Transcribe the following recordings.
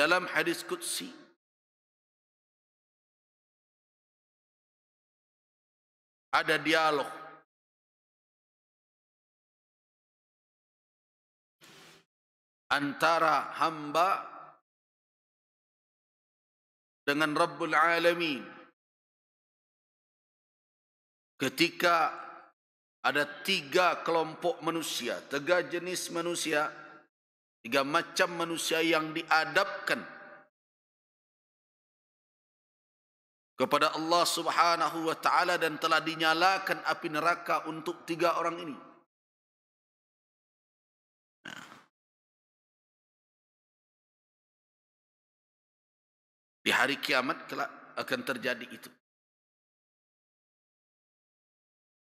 dalam hadis qudsi ada dialog antara hamba dengan Rabbul Alamin ketika ada tiga kelompok manusia, tiga jenis manusia Tiga macam manusia yang diadabkan kepada Allah Subhanahu wa taala dan telah dinyalakan api neraka untuk tiga orang ini. Di hari kiamat kelak akan terjadi itu.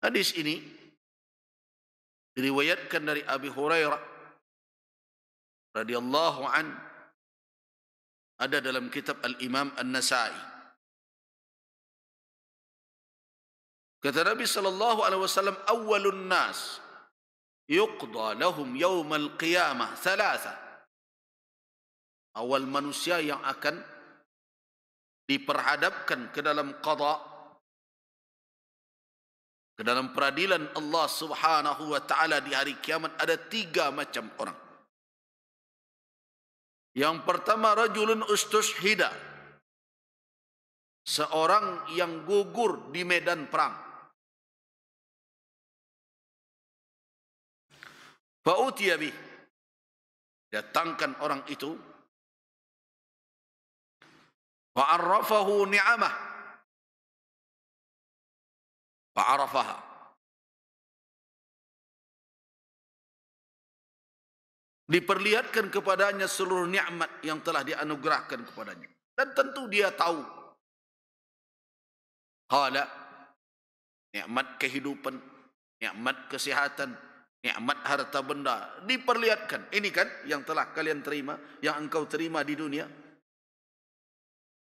Hadis ini diriwayatkan dari Abi Hurairah radhiyallahu an ada dalam kitab al-Imam An-Nasa'i kata Nabi sallallahu alaihi wasallam awwalun nas yuqda lahum yawm al-qiyamah thalatha awal manusia yang akan diperhadapkan ke dalam qada ke dalam peradilan Allah Subhanahu wa taala di hari kiamat ada tiga macam orang. Yang pertama rajulun Hida, Seorang yang gugur di medan perang. Fa'utiyabi. Datangkan orang itu. Fa'arrafahu ni'amah. Fa'arrafahah. diperlihatkan kepadanya seluruh nikmat yang telah dianugerahkan kepadanya dan tentu dia tahu hala nikmat kehidupan nikmat kesehatan nikmat harta benda diperlihatkan ini kan yang telah kalian terima yang engkau terima di dunia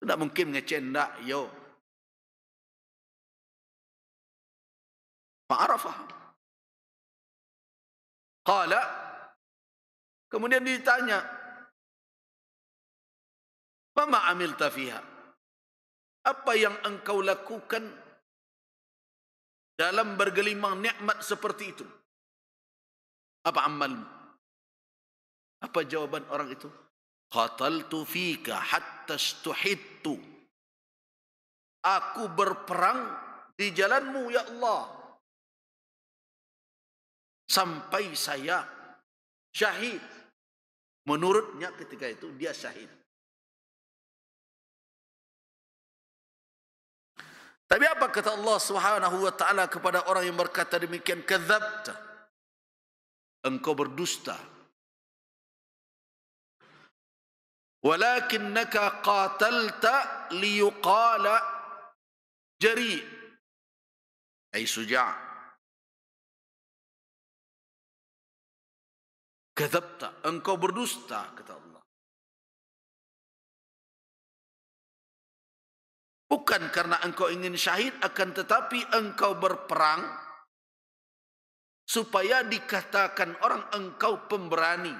tidak mungkin ngecendak yo Ma'arafah. Qala Kemudian ditanya, "Pama amil tafiha? Apa yang engkau lakukan dalam bergelimang nikmat seperti itu? Apa amalmu?" Apa jawaban orang itu? "Qataltu fika hatta stuhittu." Aku berperang di jalanmu ya Allah sampai saya syahid Menurutnya ketika itu dia syahid. Tapi apa kata Allah Subhanahu wa taala kepada orang yang berkata demikian kadzabta? Engkau berdusta. Walakinnaka qatalta liyuqala jari. Ai suja'. Kedapta, engkau berdusta, kata Allah. Bukan karena engkau ingin syahid, akan tetapi engkau berperang supaya dikatakan orang engkau pemberani.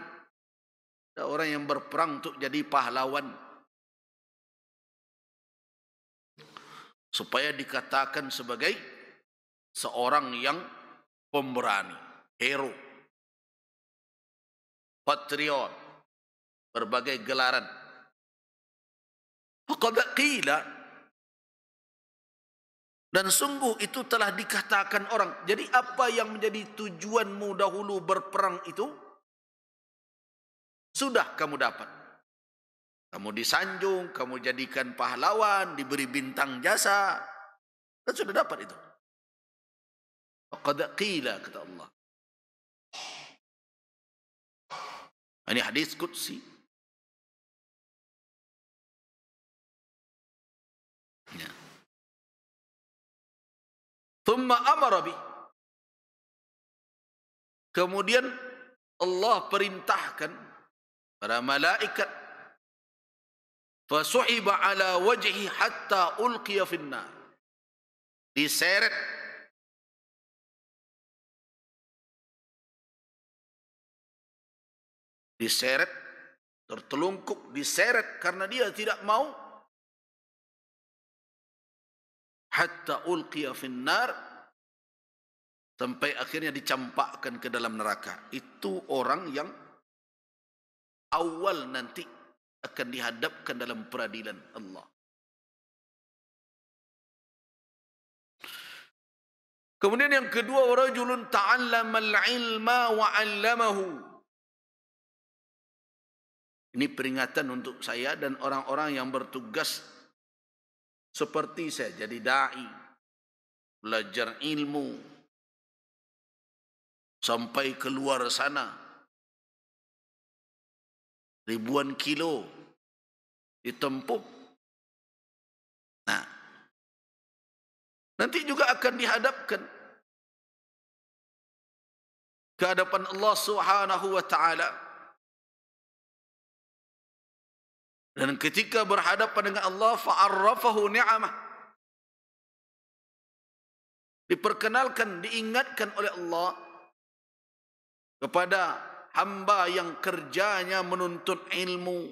Ada orang yang berperang untuk jadi pahlawan. Supaya dikatakan sebagai seorang yang pemberani, hero patriot, berbagai gelaran. Qila. Dan sungguh itu telah dikatakan orang. Jadi apa yang menjadi tujuanmu dahulu berperang itu? Sudah kamu dapat. Kamu disanjung, kamu jadikan pahlawan, diberi bintang jasa. Dan sudah dapat itu. Qila, kata Allah. Ini hadis kudsi. Ya. amarabi. Kemudian Allah perintahkan para malaikat fasuhiba ala wajhi hatta ulqiya finnar diseret diseret, tertelungkup, diseret karena dia tidak mau. Hatta ulqiya finnar sampai akhirnya dicampakkan ke dalam neraka. Itu orang yang awal nanti akan dihadapkan dalam peradilan Allah. Kemudian yang kedua, orang rajulun ta'allamal ilma wa 'allamahu. Ini peringatan untuk saya dan orang-orang yang bertugas seperti saya jadi dai, belajar ilmu sampai keluar sana ribuan kilo ditempuh. Nah, nanti juga akan dihadapkan ke hadapan Allah Subhanahu wa taala. Dan ketika berhadapan dengan Allah, fa'arrafahu ni'amah. Diperkenalkan, diingatkan oleh Allah kepada hamba yang kerjanya menuntut ilmu,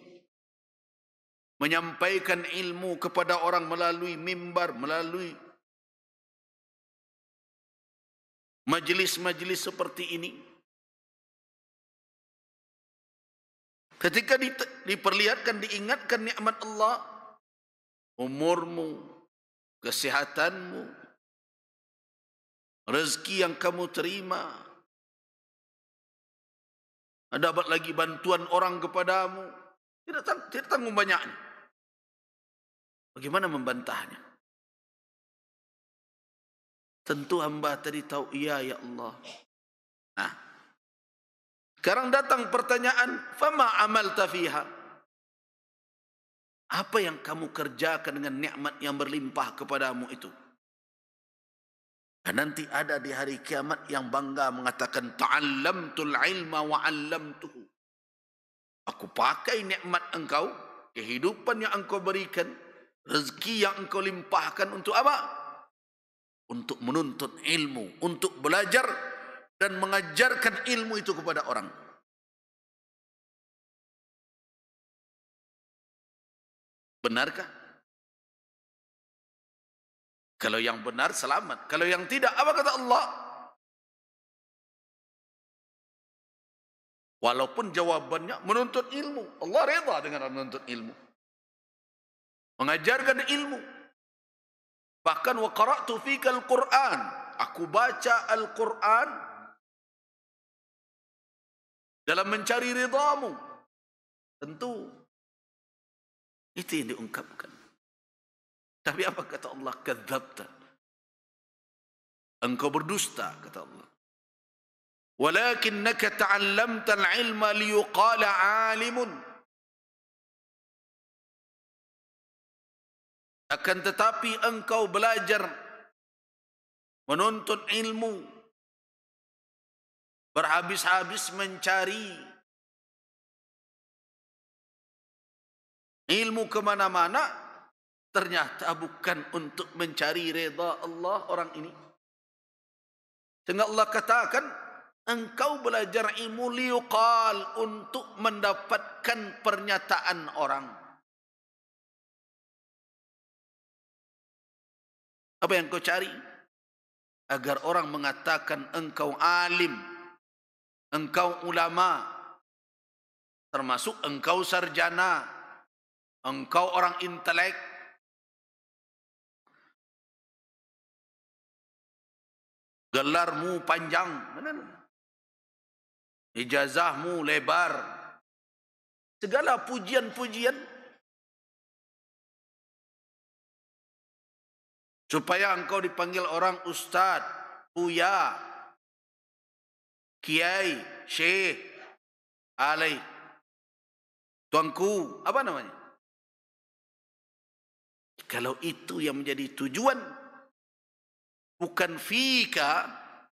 menyampaikan ilmu kepada orang melalui mimbar, melalui majlis-majlis seperti ini. Ketika diperlihatkan, diingatkan nikmat Allah, umurmu, kesehatanmu, rezeki yang kamu terima, dapat lagi bantuan orang kepadamu, tidak, tang tidak tanggung banyaknya. Bagaimana membantahnya? Tentu hamba tadi tahu, iya ya Allah. Nah, sekarang datang pertanyaan, "Fama amal fiha?" Apa yang kamu kerjakan dengan nikmat yang berlimpah kepadamu itu? Dan nanti ada di hari kiamat yang bangga mengatakan ta'allamtul ilma wa tuh, Aku pakai nikmat engkau, kehidupan yang engkau berikan, rezeki yang engkau limpahkan untuk apa? Untuk menuntut ilmu, untuk belajar dan mengajarkan ilmu itu kepada orang. Benarkah? Kalau yang benar selamat, kalau yang tidak apa kata Allah? Walaupun jawabannya menuntut ilmu, Allah redha dengan menuntut ilmu. Mengajarkan ilmu. Bahkan wa qara'tu fikal Qur'an, aku baca Al-Qur'an dalam mencari ridhamu. Tentu itu yang diungkapkan. Tapi apa kata Allah? Kadzabta. Engkau berdusta kata Allah. Walakinnaka ta'allamta al-'ilma liyuqala 'alimun. Akan tetapi engkau belajar menuntut ilmu berhabis-habis mencari ilmu kemana-mana ternyata bukan untuk mencari reda Allah orang ini sehingga Allah katakan engkau belajar ilmu liuqal untuk mendapatkan pernyataan orang apa yang kau cari agar orang mengatakan engkau alim engkau ulama, termasuk engkau sarjana, engkau orang intelek, gelarmu panjang, ijazahmu lebar, segala pujian-pujian, supaya engkau dipanggil orang ustad, buya, kiai, syekh, alai, tuanku, apa namanya? Kalau itu yang menjadi tujuan, bukan fika,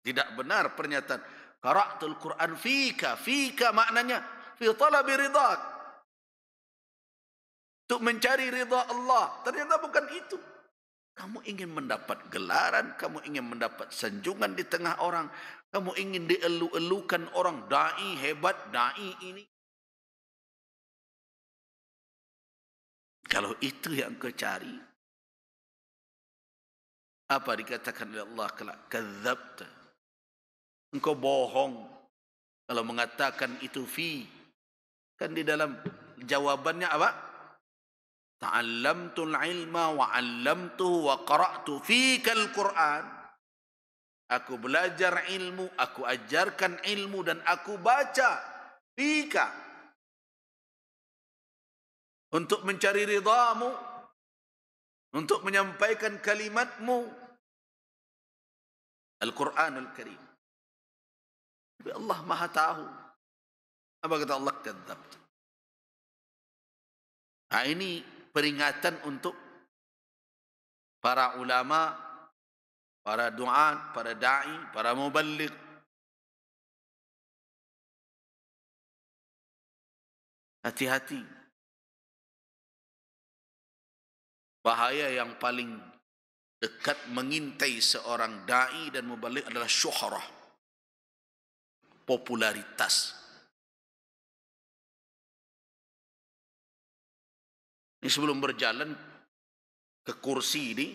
tidak benar pernyataan. Qara'tul Quran fika, fika maknanya fi talabi ridak. Untuk mencari ridha Allah. Ternyata bukan itu. Kamu ingin mendapat gelaran, kamu ingin mendapat sanjungan di tengah orang, kamu ingin dielu-elukan orang dai hebat dai ini. Kalau itu yang kau cari, apa dikatakan oleh Allah kelak kadzabta. Engkau bohong kalau mengatakan itu fi kan di dalam jawabannya apa? ta'allamtul ilma wa 'allamtu wa qara'tu fikal qur'an aku belajar ilmu aku ajarkan ilmu dan aku baca fika untuk mencari ridhamu untuk menyampaikan kalimatmu Al-Quranul Karim tapi Allah maha tahu apa kata Allah kadzabtu Nah ini peringatan untuk para ulama, para doa, para dai, para mubalik, Hati-hati. Bahaya yang paling dekat mengintai seorang dai dan mubalik adalah syuhrah. Popularitas. Ini sebelum berjalan ke kursi ini.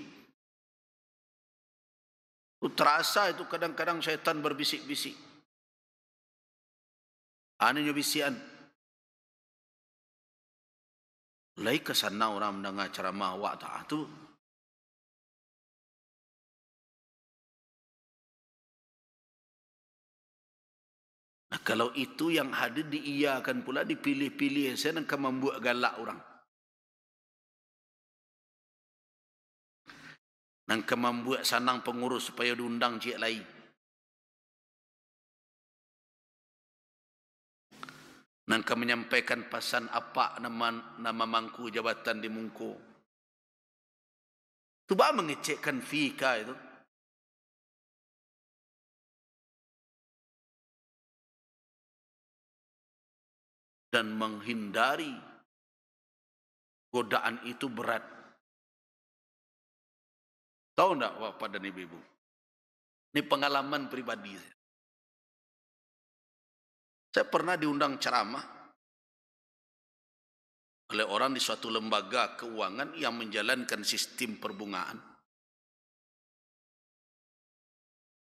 Itu terasa itu kadang-kadang syaitan berbisik-bisik. Anunya ha, bisian. Lai kesana orang mendengar ceramah wa ta'ah itu. Nah kalau itu yang hadir diiyakan pula dipilih-pilih saya nak membuat galak orang. Nang kemam buat sanang pengurus supaya diundang cik lain. Nang ke menyampaikan pasan apa nama nama mangku jabatan di mungku. Tuba mengecekkan fika itu. Dan menghindari godaan itu berat. Tahu enggak Bapak dan Ibu-Ibu? Ini pengalaman pribadi saya. Saya pernah diundang ceramah oleh orang di suatu lembaga keuangan yang menjalankan sistem perbungaan.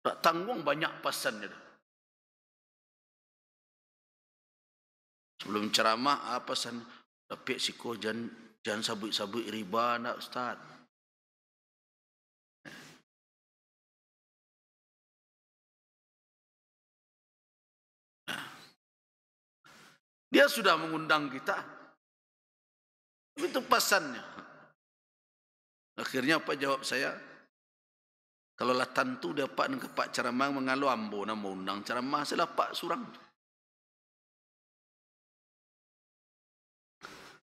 Tak tanggung banyak pasannya. Sebelum ceramah apa san tapi siko jangan jangan sabut-sabut riba nak ustaz. Dia sudah mengundang kita. Itu pesannya. Akhirnya Pak jawab saya, kalau lah tentu dapat ke Pak Ceramah mengalu ambo nak mengundang Ceramah, saya Pak Surang.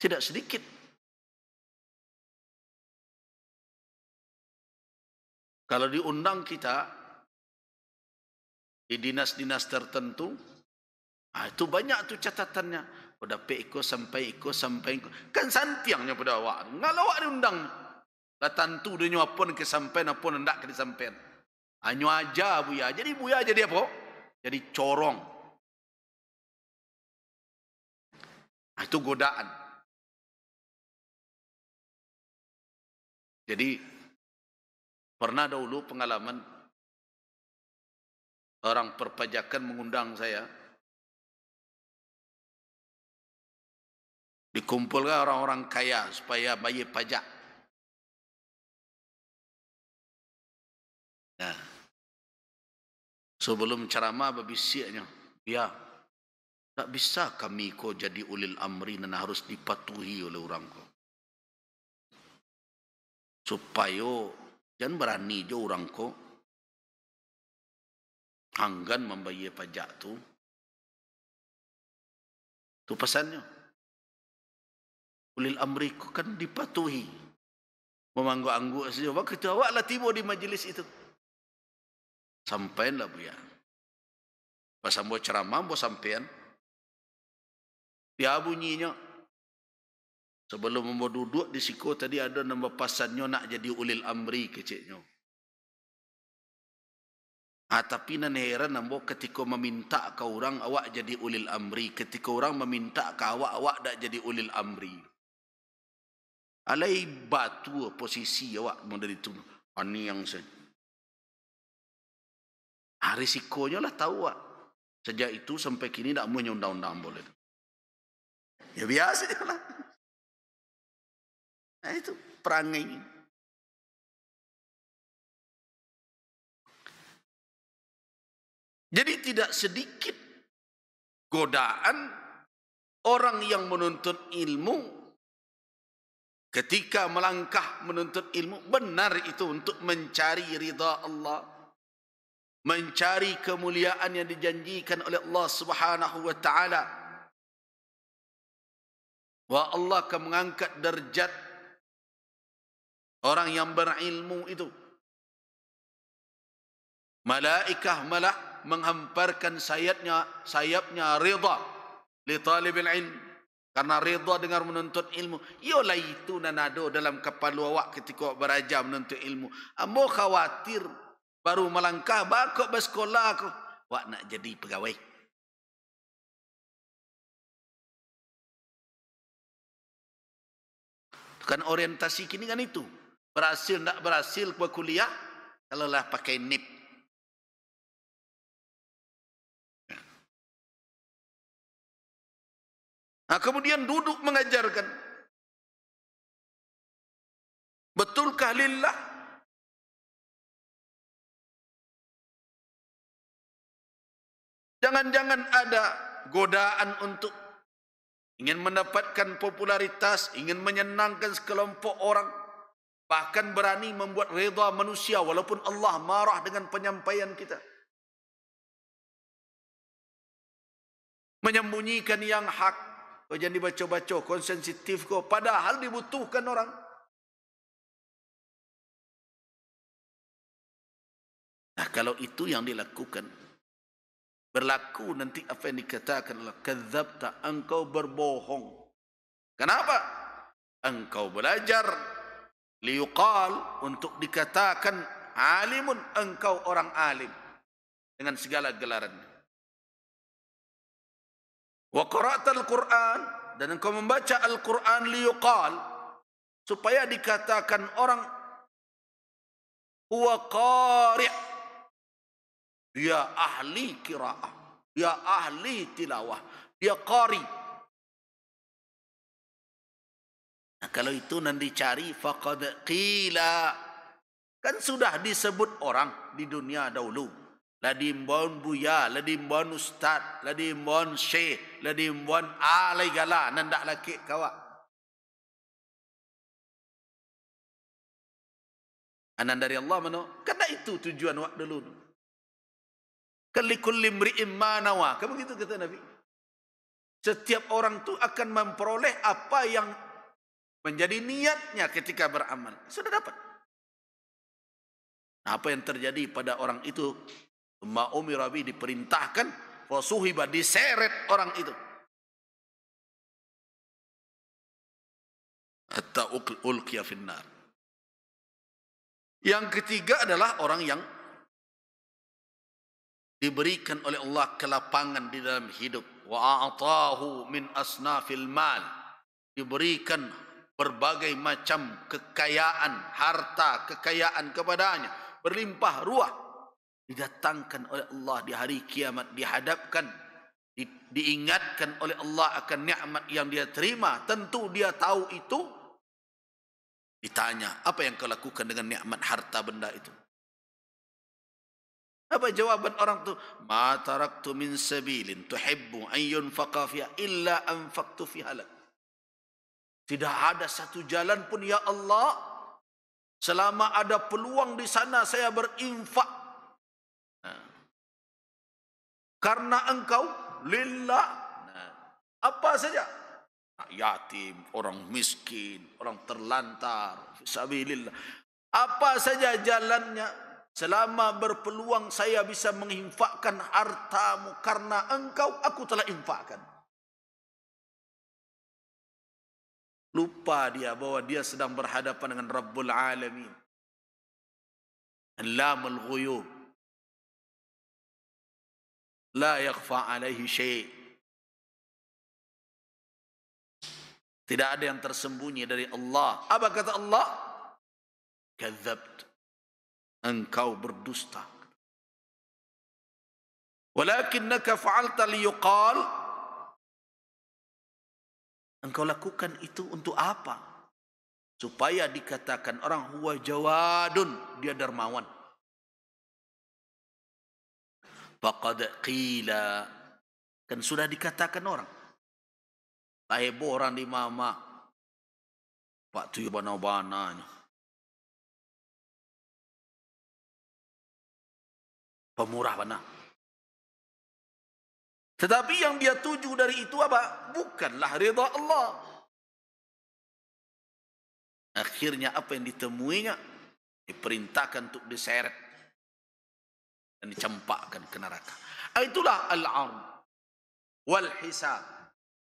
Tidak sedikit. Kalau diundang kita di dinas-dinas tertentu, Ah, itu banyak tu catatannya. Pada oh, peko sampai iko sampai iko. Kan santiangnya pada awak. Ngal awak diundang. Lah tentu dia nyawa pun ke sampai apa pun hendak ke disampaikan. Hanya aja buya. Jadi buya jadi apa? Jadi corong. Ah itu godaan. Jadi pernah dahulu pengalaman orang perpajakan mengundang saya dikumpulkan orang-orang kaya supaya bayar pajak. Ya. Sebelum ceramah berbisiknya, ya, tak bisa kami ko jadi ulil amri dan harus dipatuhi oleh orang ko. Supaya jangan berani jo orang ko anggan membayar pajak tu. Tu pesannya ulil amri ku kan dipatuhi. Memangguk-angguk saja. Waktu lah tiba di majlis itu. Sampainlah Buya. Pasal mau ceramah, mau sampean. Ya bunyinya. Sebelum mau duduk di siku tadi ada nama pasannya nak jadi ulil amri keciknya. Ah, tapi nan heran nambo ketika meminta ke orang awak jadi ulil amri, ketika orang meminta ke awak awak dak jadi ulil amri. Alai batu posisi awak menderi tu. Ani ah, yang se. Ah, risikonya lah tahu awak. Sejak itu sampai kini tak mahu undang-undang boleh. Ya biasa je lah. Nah, itu perangai. Jadi tidak sedikit godaan orang yang menuntut ilmu ketika melangkah menuntut ilmu benar itu untuk mencari ridha Allah mencari kemuliaan yang dijanjikan oleh Allah Subhanahu wa taala wa Allah akan mengangkat derajat orang yang berilmu itu malaikah malah menghamparkan sayapnya sayapnya ridha li talibil ilm Karena redha dengar menuntut ilmu. Yolah itu nanado dalam kepala awak ketika awak beraja menuntut ilmu. Ambo khawatir baru melangkah bakok bersekolah aku. Awak nak jadi pegawai. Kan orientasi kini kan itu. Berhasil tak berhasil kuliah. Kalau lah pakai nip. Nah, kemudian duduk mengajarkan. Betulkah lillah? Jangan-jangan ada godaan untuk ingin mendapatkan popularitas, ingin menyenangkan sekelompok orang, bahkan berani membuat redha manusia walaupun Allah marah dengan penyampaian kita. Menyembunyikan yang hak, kau jangan dibaca-baca, konsensitif kau. Padahal dibutuhkan orang. Nah, kalau itu yang dilakukan, berlaku nanti apa yang dikatakan adalah kezabta, engkau berbohong. Kenapa? Engkau belajar liuqal untuk dikatakan alimun engkau orang alim dengan segala gelarannya wa qara'tal qur'an dan engkau membaca al-qur'an liyuqal supaya dikatakan orang huwa qari' dia ya ahli qira'ah dia ya ahli tilawah dia ya qari nah, kalau itu nanti cari faqad qila kan sudah disebut orang di dunia dahulu ladimbon buya ladimbon ustaz ladimbon syekh ladimbon alai gala nan dak laki kawak anan dari Allah mana? kata itu tujuan wak dulu kalikul imri'in ma nawa kan begitu kata nabi setiap orang tu akan memperoleh apa yang menjadi niatnya ketika beramal sudah dapat apa yang terjadi pada orang itu Ma'umi Rabi diperintahkan Fasuhiba diseret orang itu Atta ulkiya finnar Yang ketiga adalah orang yang Diberikan oleh Allah kelapangan di dalam hidup Wa a'atahu min asnafil mal Diberikan berbagai macam kekayaan Harta, kekayaan kepadanya Berlimpah ruah didatangkan oleh Allah di hari kiamat dihadapkan di, diingatkan oleh Allah akan nikmat yang dia terima tentu dia tahu itu ditanya apa yang kau lakukan dengan nikmat harta benda itu apa jawaban orang tu ma taraktu min sabilin tuhibbu an yunfaqa fiha illa anfaqtu fiha tidak ada satu jalan pun ya Allah selama ada peluang di sana saya berinfak karena engkau lillah apa saja yatim orang miskin orang terlantar sabillillah, apa saja jalannya selama berpeluang saya bisa menginfakkan hartamu karena engkau aku telah infakkan lupa dia bahwa dia sedang berhadapan dengan Rabbul Alamin Alamul Ghuyub la yakhfa alaihi syai' Tidak ada yang tersembunyi dari Allah. Apa kata Allah? Kadzabt. Engkau berdusta. Walakinnaka fa'alta liyuqal. Engkau lakukan itu untuk apa? Supaya dikatakan orang huwa jawadun. Dia dermawan. Faqad kila kan sudah dikatakan orang. Tahib orang di mama. Pak tu bana-bana. Pemurah bana. Tetapi yang dia tuju dari itu apa? Bukanlah rida Allah. Akhirnya apa yang ditemuinya? Diperintahkan untuk diseret dan dicampakkan ke neraka. Ah, itulah al-arm wal hisab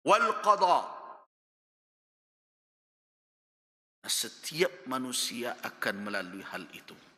wal qada. Setiap manusia akan melalui hal itu.